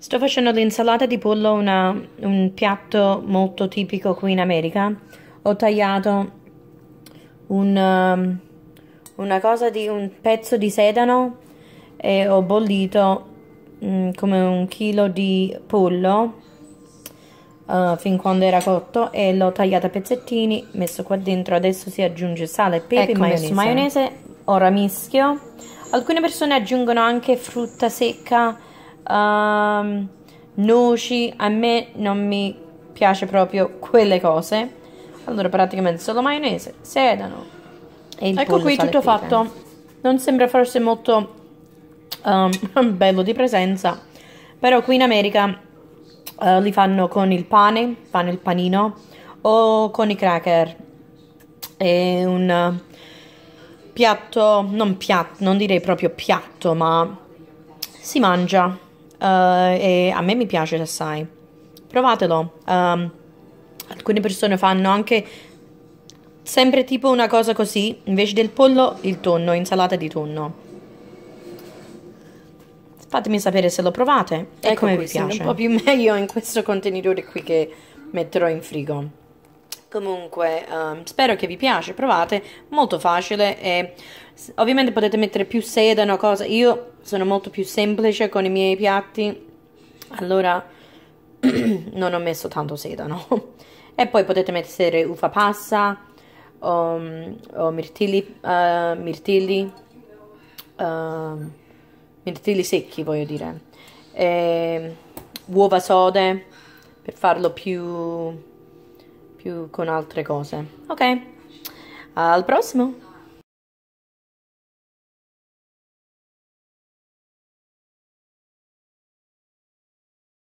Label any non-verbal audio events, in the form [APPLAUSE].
Sto facendo l'insalata di pollo, una, un piatto molto tipico qui in America. Ho tagliato un, um, una cosa di un pezzo di sedano e ho bollito mh, mm, come un chilo di pollo uh, fin quando era cotto e l'ho tagliato a pezzettini, messo qua dentro. Adesso si aggiunge sale, pepe ecco, e maionese. Ora mischio. Alcune persone aggiungono anche frutta secca um, ehm, noci, a me non mi piace proprio quelle cose. Allora praticamente solo maionese, sedano e il Ecco qui tutto fatto. Non sembra forse molto um, [LAUGHS] bello di presenza, però qui in America uh, li fanno con il pane, fanno il panino o con i cracker. È un piatto, non piatto, non direi proprio piatto, ma si mangia Uh, e a me mi piace assai. Provatelo. Um, alcune persone fanno anche sempre tipo una cosa così, invece del pollo il tonno, insalata di tonno. Fatemi sapere se lo provate e ecco come qui, vi piace. un po' più [LAUGHS] meglio in questo contenitore qui che metterò in frigo. Comunque, um, spero che vi piace, provate, molto facile e ovviamente potete mettere più sedano, cosa. Io sono molto più semplice con i miei piatti, allora [CLEARS THROAT] non ho messo tanto sedano. [LAUGHS] e poi potete mettere uva passa o, ehm, o mirtilli, uh, mirtilli, uh, mirtilli secchi, voglio dire, e uova sode per farlo più più con altre cose. Ok, al prossimo!